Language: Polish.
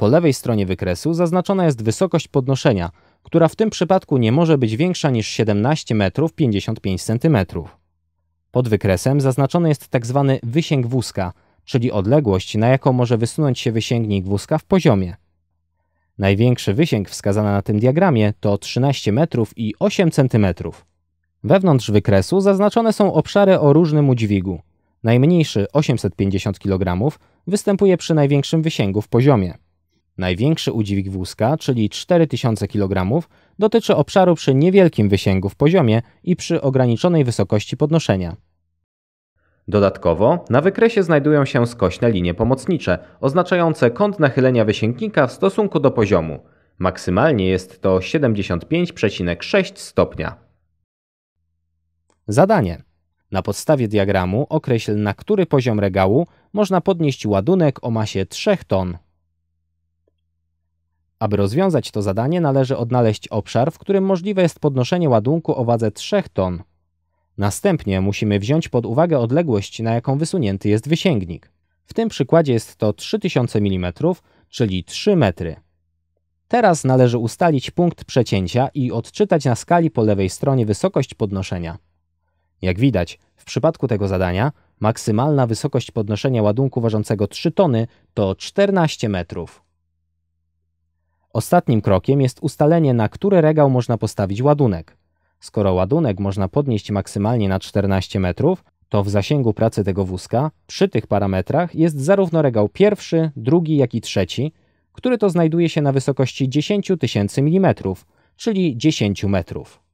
Po lewej stronie wykresu zaznaczona jest wysokość podnoszenia, która w tym przypadku nie może być większa niż 17 metrów 55 cm. Pod wykresem zaznaczony jest tzw. Tak wysięg wózka, czyli odległość, na jaką może wysunąć się wysięgnik wózka w poziomie. Największy wysięg wskazany na tym diagramie to 13 metrów i 8 cm. Wewnątrz wykresu zaznaczone są obszary o różnym udźwigu. Najmniejszy 850 kg występuje przy największym wysięgu w poziomie. Największy udźwig wózka, czyli 4000 kg, dotyczy obszaru przy niewielkim wysięgu w poziomie i przy ograniczonej wysokości podnoszenia. Dodatkowo na wykresie znajdują się skośne linie pomocnicze, oznaczające kąt nachylenia wysięgnika w stosunku do poziomu. Maksymalnie jest to 75,6 stopnia. Zadanie. Na podstawie diagramu określ, na który poziom regału można podnieść ładunek o masie 3 ton. Aby rozwiązać to zadanie, należy odnaleźć obszar, w którym możliwe jest podnoszenie ładunku o wadze 3 ton. Następnie musimy wziąć pod uwagę odległość, na jaką wysunięty jest wysięgnik. W tym przykładzie jest to 3000 mm, czyli 3 metry. Teraz należy ustalić punkt przecięcia i odczytać na skali po lewej stronie wysokość podnoszenia. Jak widać, w przypadku tego zadania maksymalna wysokość podnoszenia ładunku ważącego 3 tony to 14 metrów. Ostatnim krokiem jest ustalenie, na który regał można postawić ładunek. Skoro ładunek można podnieść maksymalnie na 14 metrów, to w zasięgu pracy tego wózka przy tych parametrach jest zarówno regał pierwszy, drugi, jak i trzeci, który to znajduje się na wysokości 10 000 mm, czyli 10 metrów.